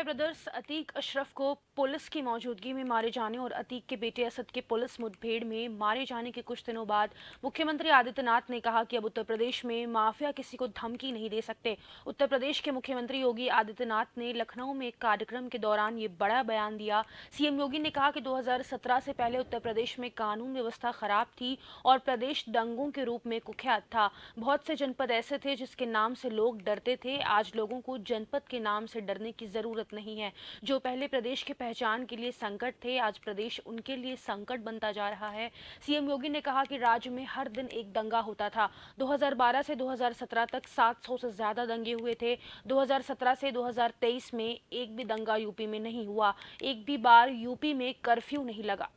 है ब्रदर्स अतीक अशरफ को पुलिस की मौजूदगी में मारे जाने और अतीक के बेटे असद के पुलिस मुठभेड़ में मारे जाने के कुछ दिनों बाद मुख्यमंत्री आदित्यनाथ ने कहा कि अब उत्तर प्रदेश में माफिया किसी को धमकी नहीं दे सकते उत्तर प्रदेश के मुख्यमंत्री योगी आदित्यनाथ ने लखनऊ में एक कार्यक्रम के दौरान ये बड़ा बयान दिया सीएम योगी ने कहा कि दो से पहले उत्तर प्रदेश में कानून व्यवस्था खराब थी और प्रदेश दंगों के रूप में कुख्यात था बहुत से जनपद ऐसे थे जिसके नाम से लोग डरते थे आज लोगों को जनपद के नाम से डरने की जरूरत नहीं है जो पहले प्रदेश के पहचान के लिए संकट थे आज प्रदेश उनके लिए संकट बनता जा रहा है सीएम योगी ने कहा कि राज्य में हर दिन एक दंगा होता था 2012 से 2017 तक 700 से ज्यादा दंगे हुए थे 2017 से 2023 में एक भी दंगा यूपी में नहीं हुआ एक भी बार यूपी में कर्फ्यू नहीं लगा